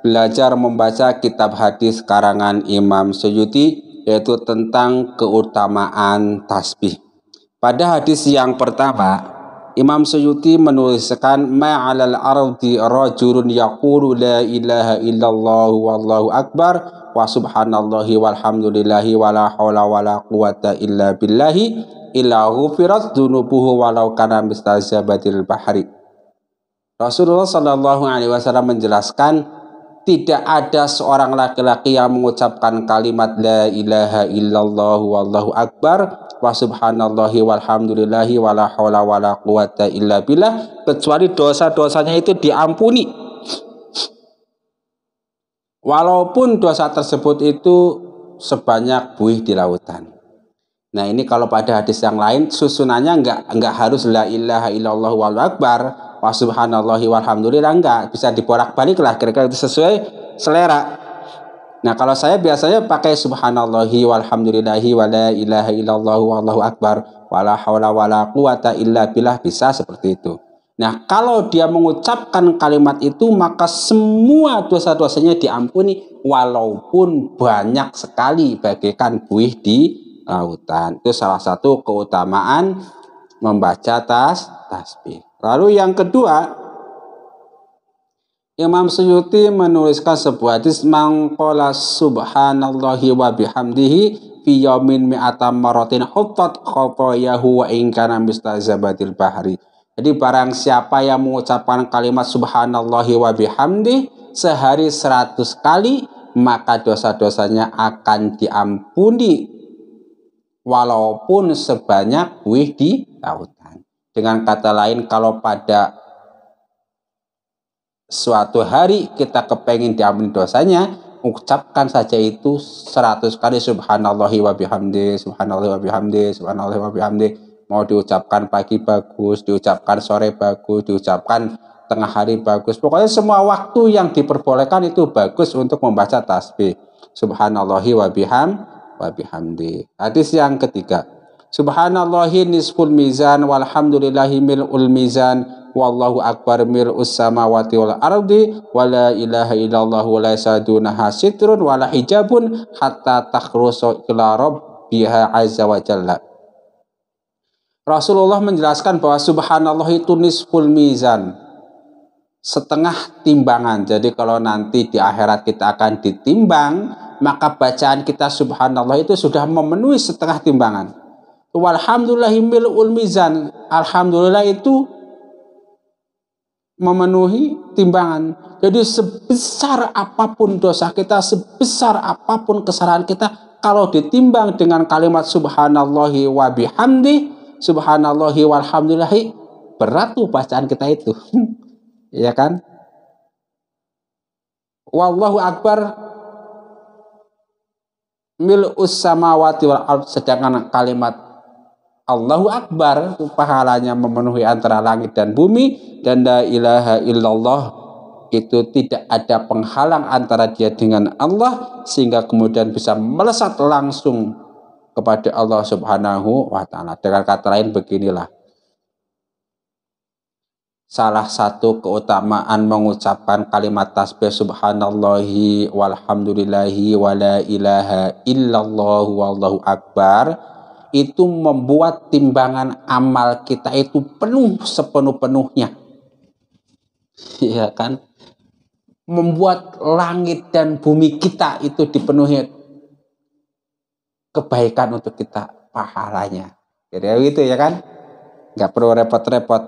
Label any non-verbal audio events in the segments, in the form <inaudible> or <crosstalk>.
belajar membaca kitab hadis karangan Imam Suyuti yaitu tentang keutamaan tasbih. Pada hadis yang pertama, Imam Suyuti menuliskan ma'alal ardi rajulun yaqulu la ilaha illallah wallahu akbar wa subhanallahi walhamdulillahi wala haula wala quwata illa billahi illa ghufirat dzunubuhu walau kana mistazabatil bahari. Rasulullah Shallallahu alaihi wasallam menjelaskan tidak ada seorang laki-laki yang mengucapkan kalimat la ilaha illallah wallahu akbar wa subhanallahi walhamdulillahi wala haula wala quwata illa billah kecuali dosa-dosanya itu diampuni walaupun dosa tersebut itu sebanyak buih di lautan nah ini kalau pada hadis yang lain susunannya nggak nggak harus la ilaha illallah wallahu akbar Wa subhanallahi walhamdulillah enggak bisa diporak balik lah kira-kira itu sesuai selera nah kalau saya biasanya pakai subhanallahi walhamdulillahi wa la ilaha illallah wallahu akbar hawla wa la quwata illa billah bisa seperti itu Nah, kalau dia mengucapkan kalimat itu, maka semua dosa-dosanya diampuni, walaupun banyak sekali bagaikan buih di lautan. Itu salah satu keutamaan membaca tas tasbih. Lalu yang kedua, Imam Suyuti menuliskan sebuah hadis mangkola subhanallahi wa bihamdihi fi yamin mi'ata maratin hutat khotoyahu wa inkana mistazabatil bahari. Jadi barang siapa yang mengucapkan kalimat subhanallahi wa bihamdi sehari seratus kali maka dosa-dosanya akan diampuni walaupun sebanyak wih di laut. Dengan kata lain, kalau pada suatu hari kita kepengen diampuni dosanya, ucapkan saja itu 100 kali subhanallah wa bihamdi, subhanallah wa bihamdi, subhanallah wa bihamdi. Mau diucapkan pagi bagus, diucapkan sore bagus, diucapkan tengah hari bagus. Pokoknya semua waktu yang diperbolehkan itu bagus untuk membaca tasbih. subhanallah wa biham wa bihamdi. Hadis yang ketiga. Subhanallahin nisful mizan walhamdulillahi mil'ul mizan wallahu akbar mil'us samawati wal ardi wala ilaha illallah wala sadunaha sitrun wala hijabun hatta takhrusu ila rabbiha azza wa jalla. Rasulullah menjelaskan bahwa subhanallah itu nisful mizan. Setengah timbangan. Jadi kalau nanti di akhirat kita akan ditimbang, maka bacaan kita subhanallah itu sudah memenuhi setengah timbangan walhamdulillahi mil'ul mizan. Alhamdulillah itu memenuhi timbangan. Jadi sebesar apapun dosa kita, sebesar apapun kesalahan kita, kalau ditimbang dengan kalimat subhanallahi wa bihamdi, subhanallahi walhamdulillahi, berat tuh bacaan kita itu. <laughs> ya kan? Wallahu akbar mil'us samawati wal sedangkan kalimat Allahu Akbar pahalanya memenuhi antara langit dan bumi dan la ilaha illallah itu tidak ada penghalang antara dia dengan Allah sehingga kemudian bisa melesat langsung kepada Allah Subhanahu wa taala. Dengan kata lain beginilah. Salah satu keutamaan mengucapkan kalimat tasbih subhanallahi walhamdulillahi wala ilaha illallah wallahu akbar itu membuat timbangan amal kita itu penuh sepenuh-penuhnya. Iya kan? Membuat langit dan bumi kita itu dipenuhi kebaikan untuk kita, pahalanya. Jadi gitu ya kan? Nggak perlu repot-repot.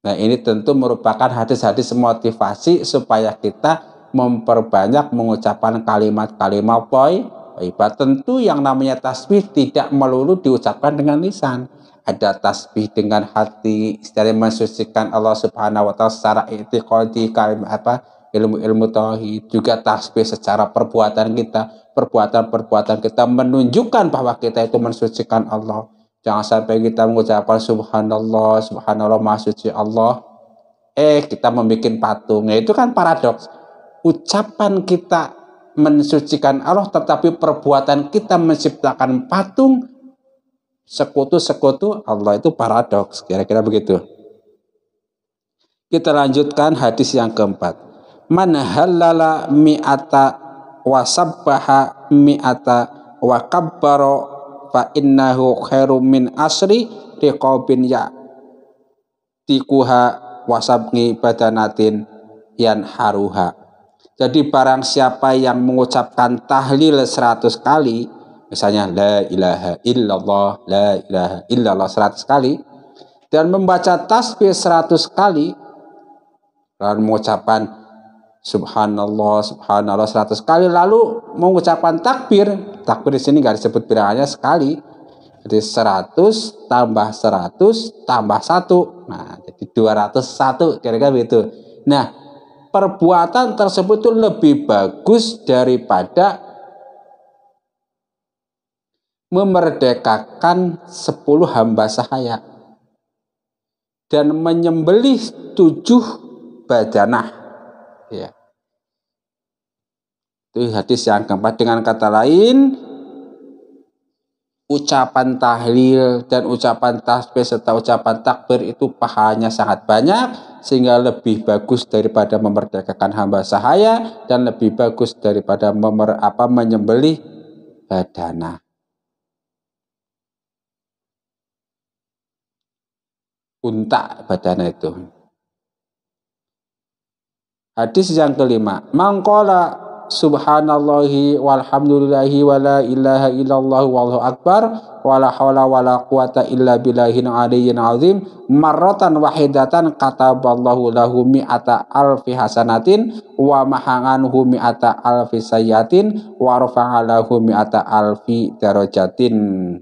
Nah ini tentu merupakan hadis-hadis motivasi supaya kita memperbanyak mengucapkan kalimat-kalimat poin Ibadah tentu yang namanya tasbih tidak melulu diucapkan dengan lisan. Ada tasbih dengan hati, secara mensucikan Allah Subhanahu wa taala secara i'tiqadi kalimat apa ilmu-ilmu tauhid, juga tasbih secara perbuatan kita, perbuatan-perbuatan kita menunjukkan bahwa kita itu mensucikan Allah. Jangan sampai kita mengucapkan subhanallah, subhanallah maha suci Allah. Eh, kita membuat patung. Ya, itu kan paradoks. Ucapan kita mensucikan Allah, tetapi perbuatan kita menciptakan patung sekutu-sekutu Allah itu paradoks, kira-kira begitu. Kita lanjutkan hadis yang keempat. Man halala mi'ata sabbaha mi'ata wa kabbaro fa innahu khairu min asri riqabin ya tikuha wasabni badanatin yan haruha jadi barang siapa yang mengucapkan tahlil 100 kali, misalnya la ilaha illallah, la ilaha illallah 100 kali, dan membaca tasbih 100 kali, dan mengucapkan subhanallah, subhanallah 100 kali, lalu mengucapkan takbir, takbir di sini nggak disebut bilangannya sekali, jadi 100 tambah 100 tambah 1. Nah, jadi 201 kira-kira begitu. Nah, perbuatan tersebut itu lebih bagus daripada memerdekakan sepuluh hamba sahaya dan menyembelih tujuh bajanah. Ya. Itu hadis yang keempat. Dengan kata lain, ucapan tahlil dan ucapan tasbih serta ucapan takbir itu pahalanya sangat banyak sehingga lebih bagus daripada memerdekakan hamba sahaya dan lebih bagus daripada memer, apa menyembelih badana. Unta badana itu. Hadis yang kelima, mangkola subhanallahi walhamdulillahi wala ilaha illallah wallahu akbar wala hawla wala quwata illa billahin aliyyin azim marratan wahidatan kataballahu lahu mi'ata alfi hasanatin wa mahanganhu mi'ata alfi sayyatin wa rafa'alahu mi'ata alfi darajatin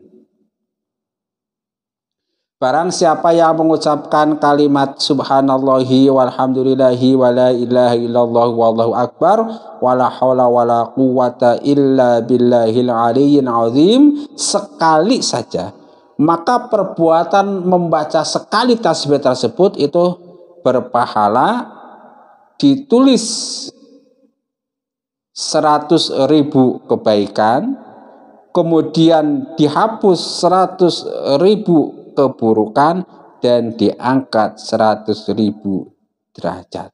Barang siapa yang mengucapkan kalimat subhanallahi walhamdulillahi wala ilaha illallah wallahu akbar wala haula wala quwata illa billahil aliyyil azim sekali saja maka perbuatan membaca sekali tasbih tersebut itu berpahala ditulis 100 ribu kebaikan kemudian dihapus 100 ribu keburukan dan diangkat 100 ribu derajat.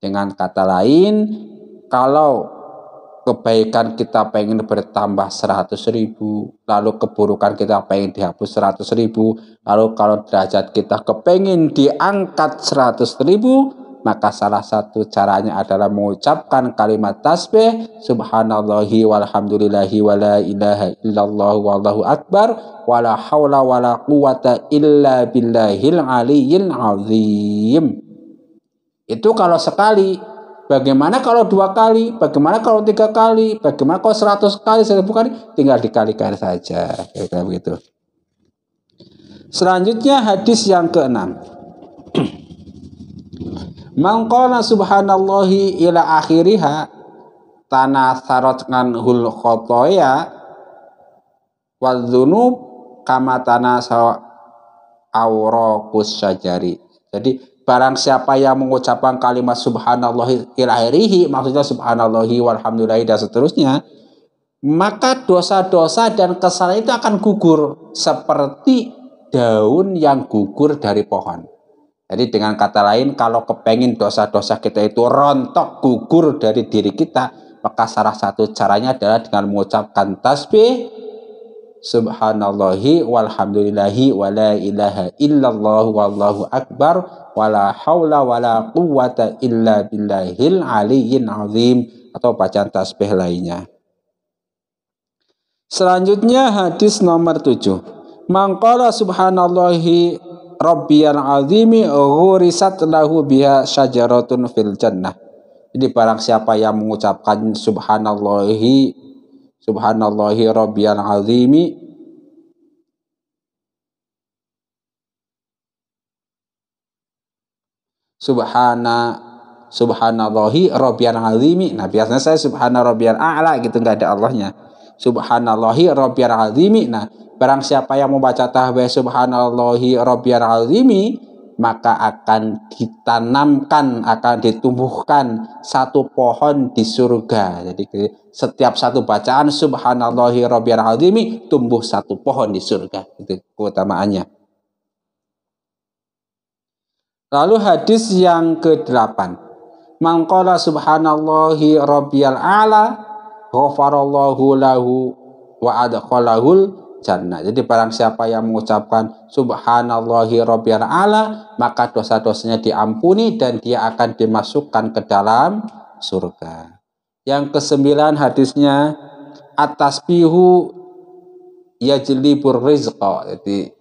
Dengan kata lain, kalau kebaikan kita pengen bertambah 100 ribu, lalu keburukan kita pengen dihapus 100 ribu, lalu kalau derajat kita kepengen diangkat 100 ribu, maka salah satu caranya adalah mengucapkan kalimat tasbih subhanallahi walhamdulillahi wala ilaha illallah wallahu akbar wala haula wala quwata illa billahil aliyyil azim itu kalau sekali Bagaimana kalau dua kali? Bagaimana kalau tiga kali? Bagaimana kalau seratus kali, seribu kali? Tinggal dikalikan saja. Kayak begitu. Selanjutnya hadis yang keenam. <clears throat> mangkola subhanallahi ila akhiriha tanasarotkan hul khotoya wadzunub kama kama sawa awraqus syajari. Jadi barang siapa yang mengucapkan kalimat ila akhirihi maksudnya subhanallahi walhamdulillahi dan seterusnya maka dosa-dosa dan kesalahan itu akan gugur seperti daun yang gugur dari pohon. Jadi dengan kata lain, kalau kepengen dosa-dosa kita itu rontok, gugur dari diri kita, maka salah satu caranya adalah dengan mengucapkan tasbih, Subhanallahi walhamdulillahi wa la ilaha illallah wallahu akbar wa la hawla wa la quwata illa billahil aliyyin azim atau bacaan tasbih lainnya. Selanjutnya hadis nomor 7. Mangkala subhanallahi Rabbiyal azimi ghurisat lahu biha syajaratun fil jannah. Jadi barang siapa yang mengucapkan subhanallahi subhanallahi rabbiyal azimi subhana subhanallahi rabbiyal azimi. Nah, biasanya saya subhana rabbiyal a'la gitu nggak ada Allahnya subhanallahi rabbiyal azimi. Nah, barang siapa yang membaca tahbih subhanallahi rabbiyal azimi, maka akan ditanamkan, akan ditumbuhkan satu pohon di surga. Jadi setiap satu bacaan subhanallahi rabbiyal azimi tumbuh satu pohon di surga. Itu keutamaannya. Lalu hadis yang ke-8. Mangkola subhanallahi rabbiyal ala ghafarallahu wa adkhalahul jannah. Jadi barang siapa yang mengucapkan subhanallahi rabbil ala, maka dosa-dosanya diampuni dan dia akan dimasukkan ke dalam surga. Yang kesembilan hadisnya atas pihu yajlibur rizqa. Jadi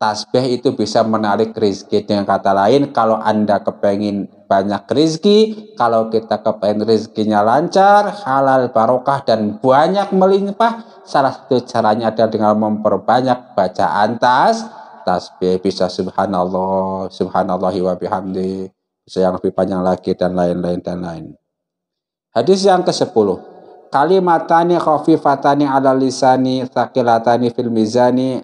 tasbih itu bisa menarik rezeki dengan kata lain kalau Anda kepengin banyak rezeki, kalau kita kepengen rezekinya lancar, halal barokah dan banyak melimpah, salah satu caranya adalah dengan memperbanyak bacaan tas, tasbih bisa subhanallah, subhanallah wa bihamdi, bisa yang lebih panjang lagi dan lain-lain dan lain. Hadis yang ke-10. Kalimatani khafifatani ala lisani, thaqilatani fil mizani,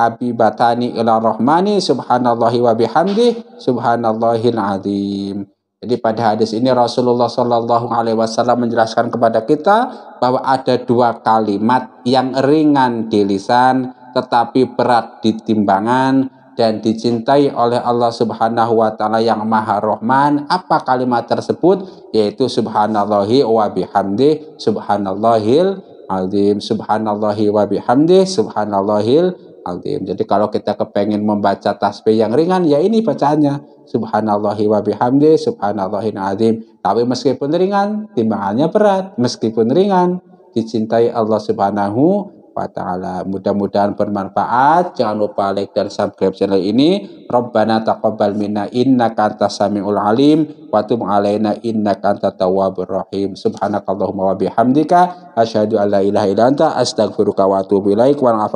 habibatani ila rahmani subhanallahi wa bihamdi subhanallahil azim. Jadi pada hadis ini Rasulullah Shallallahu Alaihi Wasallam menjelaskan kepada kita bahwa ada dua kalimat yang ringan di lisan tetapi berat di timbangan dan dicintai oleh Allah Subhanahu wa taala yang Maha Rohman. Apa kalimat tersebut? Yaitu subhanallahi wa bihamdi subhanallahil azim subhanallahi wa bihamdi subhanallahil azim. Jadi kalau kita kepengen membaca tasbih yang ringan, ya ini bacaannya. Subhanallahi wa bihamdi, subhanallahin azim. Tapi meskipun ringan, timbangannya berat. Meskipun ringan, dicintai Allah subhanahu wa taala. Mudah-mudahan bermanfaat. Jangan lupa like dan subscribe channel ini. Rabbana taqabbal minna innaka antas samiul alim wa tub alaina innaka antat tawwabur rahim. Subhanakallahumma wa bihamdika asyhadu an la ilaha illa anta astaghfiruka wa atubu ilaik wa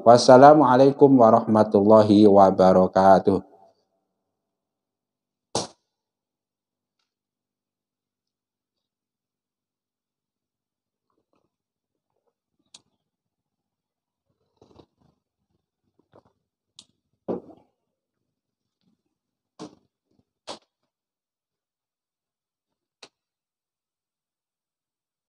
Wassalamualaikum warahmatullahi wabarakatuh.